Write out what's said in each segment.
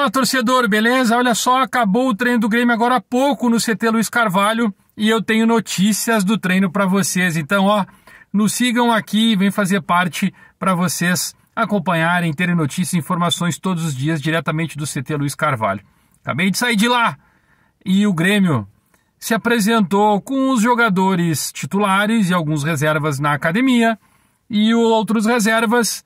Fala torcedor, beleza? Olha só, acabou o treino do Grêmio agora há pouco no CT Luiz Carvalho e eu tenho notícias do treino para vocês. Então, ó, nos sigam aqui e vem fazer parte para vocês acompanharem, terem notícias e informações todos os dias diretamente do CT Luiz Carvalho. Acabei de sair de lá e o Grêmio se apresentou com os jogadores titulares e alguns reservas na academia e outros reservas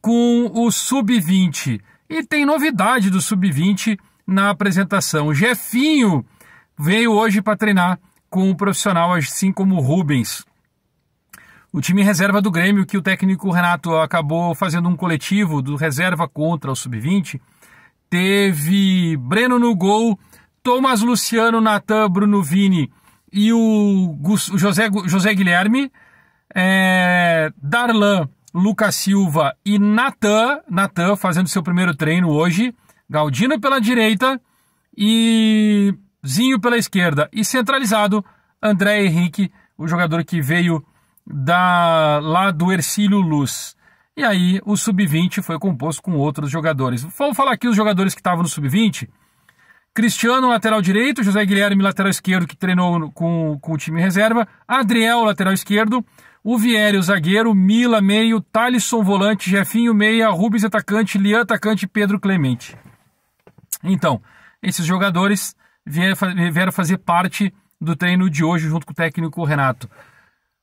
com o Sub-20. E tem novidade do Sub-20 na apresentação. O Jefinho veio hoje para treinar com o um profissional, assim como o Rubens. O time reserva do Grêmio, que o técnico Renato acabou fazendo um coletivo do reserva contra o Sub-20, teve Breno no gol, Thomas Luciano, Natan, Bruno Vini e o José, José Guilherme, é, Darlan, Lucas Silva e Natan. Natan fazendo seu primeiro treino hoje. Galdino pela direita e Zinho pela esquerda. E centralizado, André Henrique, o jogador que veio da lá do Ercílio Luz. E aí o sub-20 foi composto com outros jogadores. Vamos falar aqui os jogadores que estavam no sub-20. Cristiano, lateral direito, José Guilherme, lateral esquerdo, que treinou com, com o time reserva, Adriel, lateral esquerdo, o Vieri, o zagueiro, Mila, meio, Talisson, volante, Jefinho, meia, Rubens, atacante, Lian, atacante, Pedro Clemente. Então, esses jogadores vieram fazer parte do treino de hoje junto com o técnico Renato.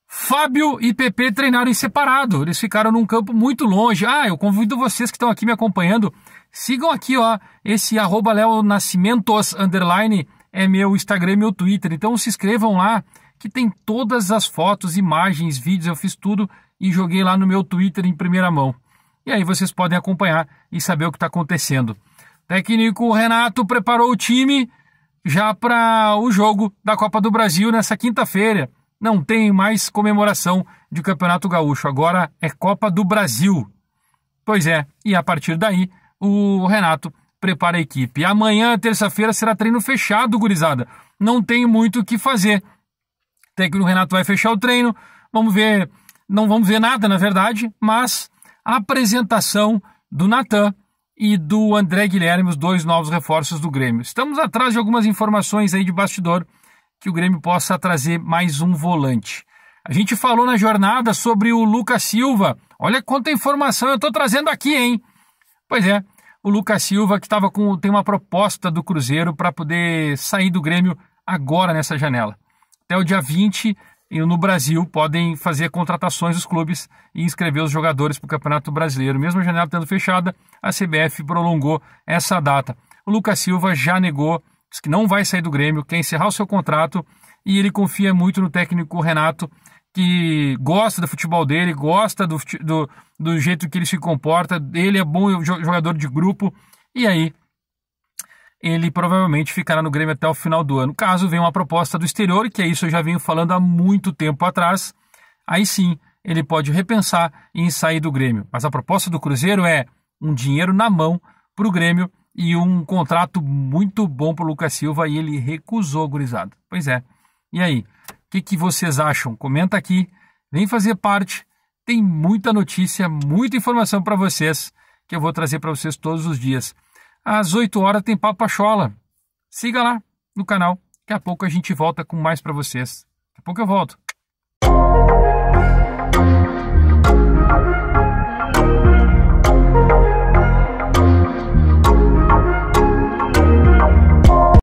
Fábio e PP treinaram em separado, eles ficaram num campo muito longe. Ah, eu convido vocês que estão aqui me acompanhando, sigam aqui, ó, esse arroba underline, é meu Instagram, e meu Twitter. Então se inscrevam lá, que tem todas as fotos, imagens, vídeos, eu fiz tudo e joguei lá no meu Twitter em primeira mão. E aí vocês podem acompanhar e saber o que está acontecendo. Técnico Renato preparou o time já para o jogo da Copa do Brasil nessa quinta-feira. Não tem mais comemoração de Campeonato Gaúcho, agora é Copa do Brasil. Pois é, e a partir daí o Renato prepara a equipe. Amanhã, terça-feira, será treino fechado, gurizada. Não tem muito o que fazer técnico Renato vai fechar o treino. Vamos ver, não vamos ver nada, na verdade, mas a apresentação do Natan e do André Guilherme, os dois novos reforços do Grêmio. Estamos atrás de algumas informações aí de bastidor que o Grêmio possa trazer mais um volante. A gente falou na jornada sobre o Lucas Silva. Olha quanta informação eu estou trazendo aqui, hein? Pois é, o Lucas Silva que estava com tem uma proposta do Cruzeiro para poder sair do Grêmio agora nessa janela até o dia 20 no Brasil podem fazer contratações os clubes e inscrever os jogadores para o Campeonato Brasileiro. Mesmo a janela tendo fechada, a CBF prolongou essa data. O Lucas Silva já negou, disse que não vai sair do Grêmio, quer encerrar o seu contrato e ele confia muito no técnico Renato, que gosta do futebol dele, gosta do, do, do jeito que ele se comporta, ele é bom é jogador de grupo e aí ele provavelmente ficará no Grêmio até o final do ano. Caso venha uma proposta do exterior, que é isso eu já venho falando há muito tempo atrás, aí sim ele pode repensar em sair do Grêmio. Mas a proposta do Cruzeiro é um dinheiro na mão para o Grêmio e um contrato muito bom para o Lucas Silva e ele recusou, o gurizado. Pois é. E aí, o que, que vocês acham? Comenta aqui, vem fazer parte. Tem muita notícia, muita informação para vocês que eu vou trazer para vocês todos os dias às 8 horas tem Papo Pachola. Siga lá no canal. Daqui a pouco a gente volta com mais para vocês. Daqui a pouco eu volto.